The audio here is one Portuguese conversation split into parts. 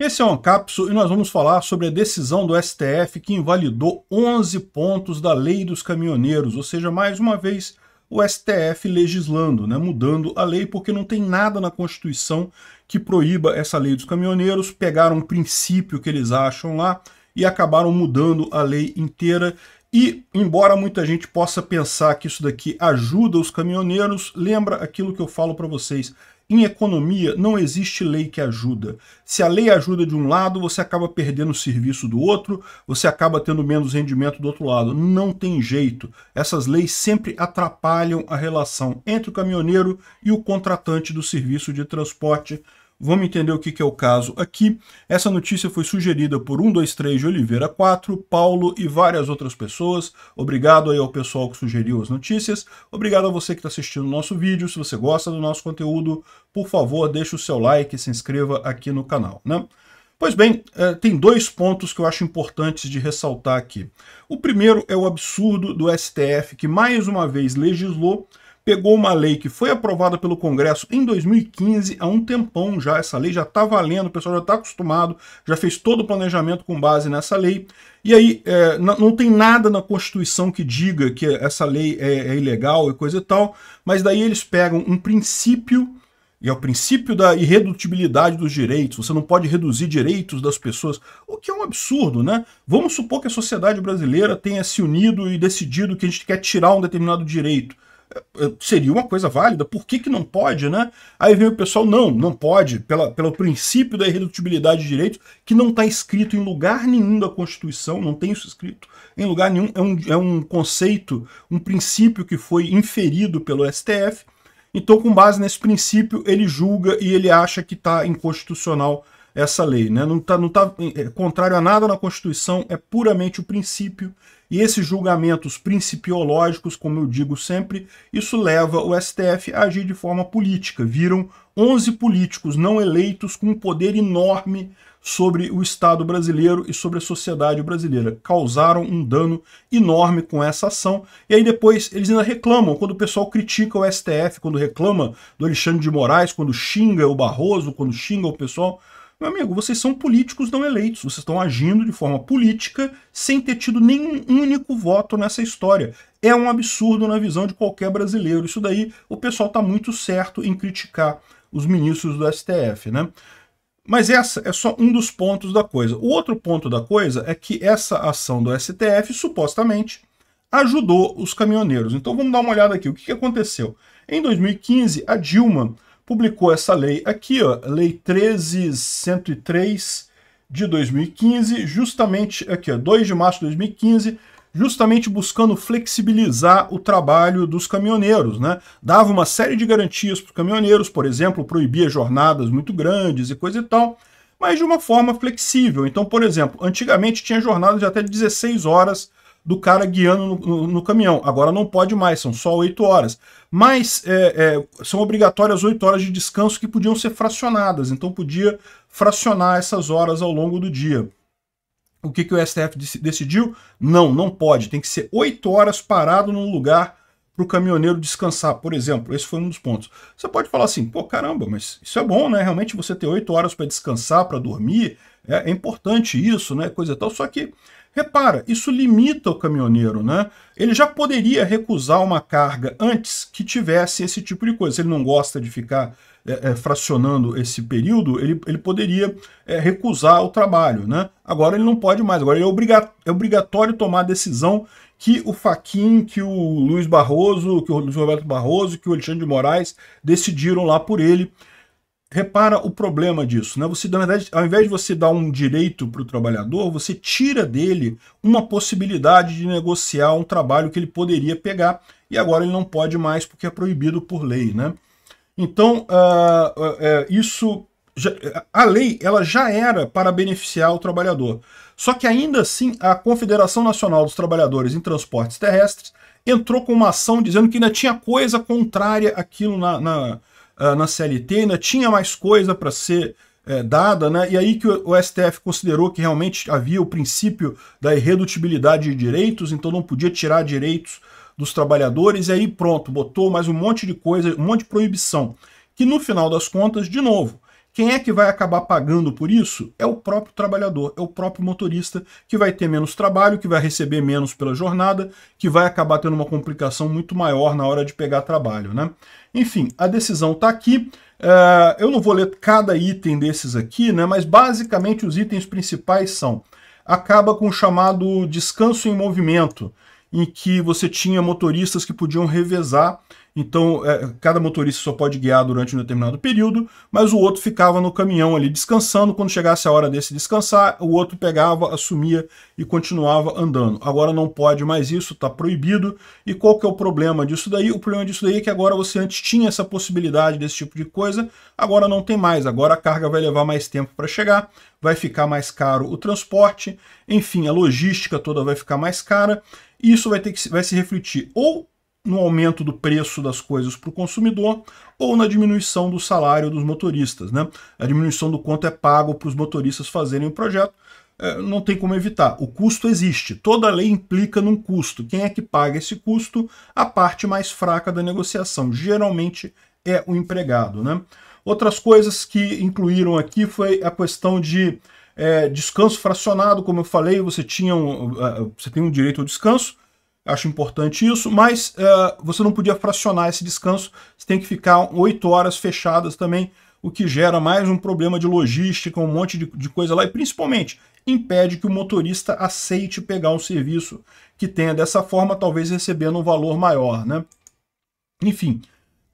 Esse é o Ancapso e nós vamos falar sobre a decisão do STF que invalidou 11 pontos da Lei dos Caminhoneiros, ou seja, mais uma vez o STF legislando, né, mudando a lei, porque não tem nada na Constituição que proíba essa lei dos caminhoneiros, pegaram um princípio que eles acham lá e acabaram mudando a lei inteira. E, embora muita gente possa pensar que isso daqui ajuda os caminhoneiros, lembra aquilo que eu falo para vocês, em economia, não existe lei que ajuda. Se a lei ajuda de um lado, você acaba perdendo o serviço do outro, você acaba tendo menos rendimento do outro lado. Não tem jeito. Essas leis sempre atrapalham a relação entre o caminhoneiro e o contratante do serviço de transporte Vamos entender o que, é o caso aqui. Essa notícia foi sugerida por 123 de Oliveira 4, Paulo e várias outras pessoas. Obrigado aí ao pessoal que sugeriu as notícias. Obrigado a você que está assistindo o nosso vídeo. Se você gosta do nosso conteúdo, por favor, deixe o seu like e se inscreva aqui no canal. Né? Pois bem, eh, tem dois pontos que eu acho importantes de ressaltar aqui. O primeiro é o absurdo do STF, que mais uma vez legislou pegou uma lei que foi aprovada pelo Congresso em 2015, há um tempão já, essa lei já está valendo, o pessoal já está acostumado, já fez todo o planejamento com base nessa lei, e aí é, não tem nada na Constituição que diga que essa lei é, é ilegal e coisa e tal, mas daí eles pegam um princípio e é o princípio da irredutibilidade dos direitos, você não pode reduzir direitos das pessoas, o que é um absurdo, né? Vamos supor que a sociedade brasileira tenha se unido e decidido que a gente quer tirar um determinado direito. Eh, eh, seria uma coisa válida, por que, que não pode, né? Aí vem o pessoal, não, não pode, pela, pelo princípio da irredutibilidade de direitos, que não está escrito em lugar nenhum da Constituição, não tem isso escrito em lugar nenhum, é um, é um conceito, um princípio que foi inferido pelo STF, então com base nesse princípio ele julga e ele acha que está inconstitucional essa lei. Né? Não está não tá, é, contrário a nada na Constituição, é puramente o princípio. E esses julgamentos principiológicos, como eu digo sempre, isso leva o STF a agir de forma política. Viram 11 políticos não eleitos com um poder enorme sobre o Estado brasileiro e sobre a sociedade brasileira. Causaram um dano enorme com essa ação. E aí depois eles ainda reclamam, quando o pessoal critica o STF, quando reclama do Alexandre de Moraes, quando xinga o Barroso, quando xinga o pessoal, meu amigo, vocês são políticos não eleitos, vocês estão agindo de forma política sem ter tido nenhum único voto nessa história. É um absurdo na visão de qualquer brasileiro. Isso daí o pessoal está muito certo em criticar os ministros do STF, né? Mas essa é só um dos pontos da coisa. O outro ponto da coisa é que essa ação do STF supostamente ajudou os caminhoneiros. Então vamos dar uma olhada aqui. O que aconteceu? Em 2015, a Dilma publicou essa lei aqui, ó, Lei 13103 de 2015, justamente aqui, ó, 2 de março de 2015, justamente buscando flexibilizar o trabalho dos caminhoneiros, né? Dava uma série de garantias para os caminhoneiros, por exemplo, proibia jornadas muito grandes e coisa e tal, mas de uma forma flexível. Então, por exemplo, antigamente tinha jornadas de até 16 horas do cara guiando no, no, no caminhão. Agora não pode mais, são só oito horas. Mas é, é, são obrigatórias oito horas de descanso que podiam ser fracionadas, então podia fracionar essas horas ao longo do dia. O que, que o STF decidiu? Não, não pode. Tem que ser oito horas parado num lugar para o caminhoneiro descansar, por exemplo. Esse foi um dos pontos. Você pode falar assim, pô, caramba, mas isso é bom, né? Realmente você ter oito horas para descansar, para dormir, é, é, importante isso, né? Coisa tal. Só que Repara, isso limita o caminhoneiro, né? Ele já poderia recusar uma carga antes que tivesse esse tipo de coisa. Se ele não gosta de ficar é, é, fracionando esse período, ele, ele poderia é, recusar o trabalho, né? Agora ele não pode mais, agora é, obriga é obrigatório tomar a decisão que o Faquin, que o Luiz Barroso, que o Luiz Roberto Barroso, que o Alexandre de Moraes decidiram lá por ele repara o problema disso, né? Você, na verdade, ao invés de você dar um direito para o trabalhador, você tira dele uma possibilidade de negociar um trabalho que ele poderia pegar e agora ele não pode mais porque é proibido por lei, né? Então, uh, uh, uh, isso já, a lei ela já era para beneficiar o trabalhador. Só que ainda assim a Confederação Nacional dos Trabalhadores em Transportes Terrestres entrou com uma ação dizendo que ainda tinha coisa contrária àquilo na, na ah, na CLT, ainda tinha mais coisa para ser é, dada, né? E aí que o, o STF considerou que realmente havia o princípio da irredutibilidade de direitos, então não podia tirar direitos dos trabalhadores, e aí pronto, botou mais um monte de coisa, um monte de proibição, que no final das contas, de novo, quem é que vai acabar pagando por isso? É o próprio trabalhador, é o próprio motorista que vai ter menos trabalho, que vai receber menos pela jornada, que vai acabar tendo uma complicação muito maior na hora de pegar trabalho, né? Enfim, a decisão está aqui. Uh, eu não vou ler cada item desses aqui, né? Mas basicamente os itens principais são acaba com o chamado descanso em movimento, em que você tinha motoristas que podiam revezar então, é, cada motorista só pode guiar durante um determinado período, mas o outro ficava no caminhão ali descansando. Quando chegasse a hora desse descansar, o outro pegava, assumia e continuava andando. Agora não pode mais isso, está proibido. E qual que é o problema disso daí? O problema disso daí é que agora você antes tinha essa possibilidade desse tipo de coisa, agora não tem mais. Agora a carga vai levar mais tempo para chegar, vai ficar mais caro o transporte, enfim, a logística toda vai ficar mais cara. E isso vai, ter que, vai se refletir ou no aumento do preço das coisas para o consumidor ou na diminuição do salário dos motoristas. Né? A diminuição do quanto é pago para os motoristas fazerem o projeto é, não tem como evitar. O custo existe. Toda lei implica num custo. Quem é que paga esse custo? A parte mais fraca da negociação. Geralmente é o empregado. Né? Outras coisas que incluíram aqui foi a questão de é, descanso fracionado, como eu falei, você, tinha um, é, você tem um direito ao descanso, acho importante isso, mas uh, você não podia fracionar esse descanso, você tem que ficar oito horas fechadas também, o que gera mais um problema de logística, um monte de, de coisa lá, e principalmente impede que o motorista aceite pegar um serviço que tenha dessa forma, talvez recebendo um valor maior, né? Enfim,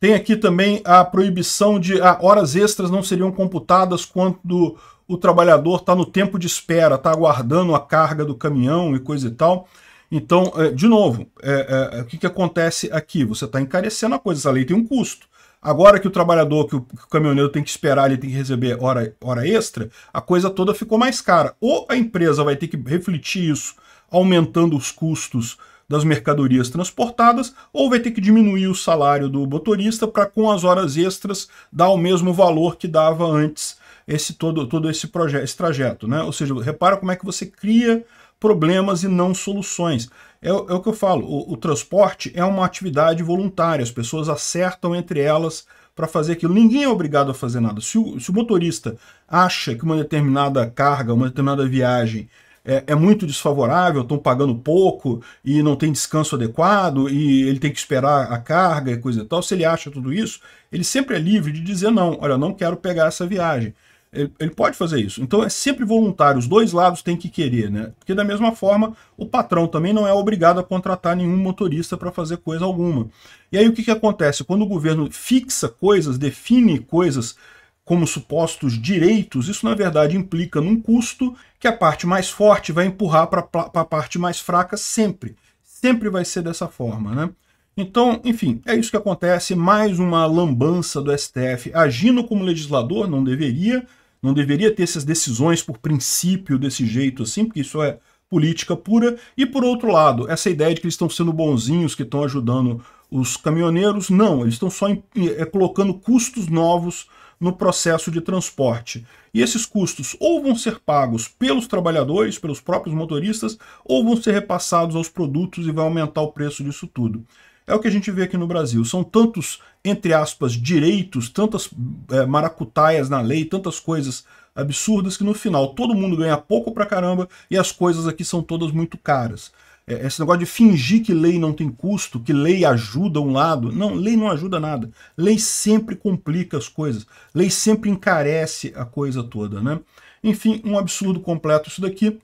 tem aqui também a proibição de ah, horas extras não seriam computadas quando o trabalhador está no tempo de espera, está aguardando a carga do caminhão e coisa e tal. Então, é, de novo, é, é, é, o que, que acontece aqui? Você está encarecendo a coisa, essa lei tem um custo. Agora que o trabalhador, que o, que o caminhoneiro tem que esperar, ele tem que receber hora, hora extra, a coisa toda ficou mais cara. Ou a empresa vai ter que refletir isso, aumentando os custos das mercadorias transportadas, ou vai ter que diminuir o salário do motorista para, com as horas extras, dar o mesmo valor que dava antes esse todo, todo esse, projeto, esse trajeto. Né? Ou seja, repara como é que você cria problemas e não soluções. É, é o que eu falo, o, o transporte é uma atividade voluntária, as pessoas acertam entre elas para fazer aquilo. Ninguém é obrigado a fazer nada. Se o, se o, motorista acha que uma determinada carga, uma determinada viagem é, é muito desfavorável, estão pagando pouco e não tem descanso adequado e ele tem que esperar a carga e coisa e tal, se ele acha tudo isso, ele sempre é livre de dizer não, olha, não quero pegar essa viagem. Ele, ele, pode fazer isso. Então é sempre voluntário, os dois lados têm que querer, né? Porque da mesma forma, o patrão também não é obrigado a contratar nenhum motorista para fazer coisa alguma. E aí o que, que acontece? Quando o governo fixa coisas, define coisas como supostos direitos, isso na verdade implica num custo que a parte mais forte vai empurrar para a parte mais fraca sempre. Sempre vai ser dessa forma, né? Então, enfim, é isso que acontece, mais uma lambança do STF agindo como legislador, não deveria, não deveria ter essas decisões por princípio desse jeito assim, porque isso é política pura. E por outro lado, essa ideia de que eles estão sendo bonzinhos, que estão ajudando os caminhoneiros, não, eles estão só em, é, colocando custos novos no processo de transporte. E esses custos ou vão ser pagos pelos trabalhadores, pelos próprios motoristas, ou vão ser repassados aos produtos e vai aumentar o preço disso tudo. É o que a gente vê aqui no Brasil. São tantos, entre aspas, direitos, tantas é, maracutaias na lei, tantas coisas absurdas que no final todo mundo ganha pouco pra caramba e as coisas aqui são todas muito caras. É, esse negócio de fingir que lei não tem custo, que lei ajuda um lado. Não, lei não ajuda nada. Lei sempre complica as coisas. Lei sempre encarece a coisa toda, né? Enfim, um absurdo completo isso daqui.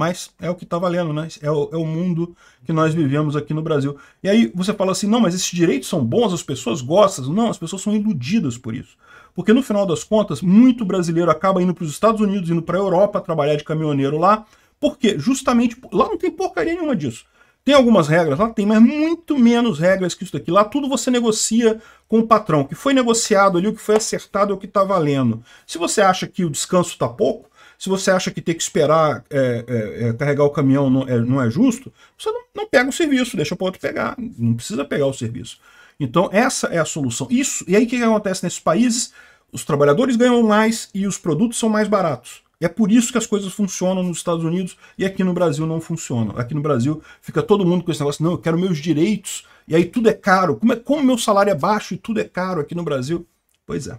Mas é o que está valendo, né? É o, é o, mundo que nós vivemos aqui no Brasil. E aí você fala assim, não, mas esses direitos são bons, as pessoas gostam. Não, as pessoas são iludidas por isso. Porque no final das contas, muito brasileiro acaba indo para os Estados Unidos, indo para a Europa, trabalhar de caminhoneiro lá. Por quê? Justamente, lá não tem porcaria nenhuma disso. Tem algumas regras lá? Tem, mas muito menos regras que isso daqui. Lá tudo você negocia com o patrão. O que foi negociado ali, o que foi acertado é o que está valendo. Se você acha que o descanso está pouco, se você acha que ter que esperar é, é, é, carregar o caminhão não é, não é justo, você não, não, pega o serviço, deixa para outro pegar, não precisa pegar o serviço. Então essa é a solução. Isso E aí o que, que acontece nesses países? Os trabalhadores ganham mais e os produtos são mais baratos. E é por isso que as coisas funcionam nos Estados Unidos e aqui no Brasil não funcionam. Aqui no Brasil fica todo mundo com esse negócio, não, eu quero meus direitos, e aí tudo é caro. Como, é, como meu salário é baixo e tudo é caro aqui no Brasil? Pois é.